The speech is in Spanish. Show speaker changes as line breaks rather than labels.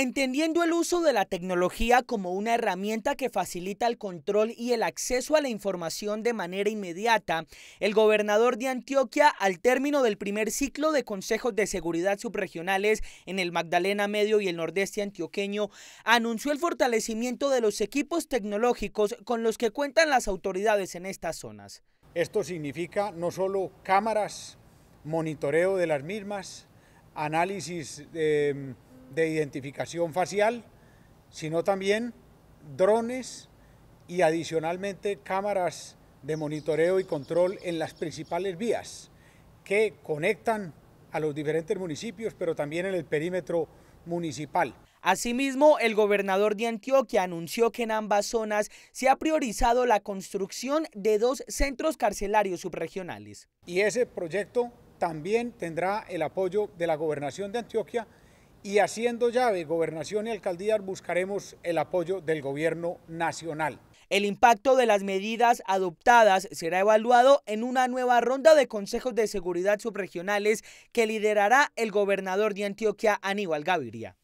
Entendiendo el uso de la tecnología como una herramienta que facilita el control y el acceso a la información de manera inmediata, el gobernador de Antioquia, al término del primer ciclo de consejos de seguridad subregionales en el Magdalena Medio y el Nordeste antioqueño, anunció el fortalecimiento de los equipos tecnológicos con los que cuentan las autoridades en estas zonas. Esto significa no solo cámaras,
monitoreo de las mismas, análisis de... Em, de identificación facial, sino también drones y adicionalmente cámaras de monitoreo y control en las principales vías que conectan a los diferentes municipios, pero también en el perímetro municipal.
Asimismo, el gobernador de Antioquia anunció que en ambas zonas se ha priorizado la construcción de dos centros carcelarios subregionales. Y ese proyecto
también tendrá el apoyo de la gobernación de Antioquia y haciendo llave gobernación y alcaldía buscaremos el apoyo del gobierno nacional. El impacto
de las medidas adoptadas será evaluado en una nueva ronda de consejos de seguridad subregionales que liderará el gobernador de Antioquia, Aníbal Gaviria.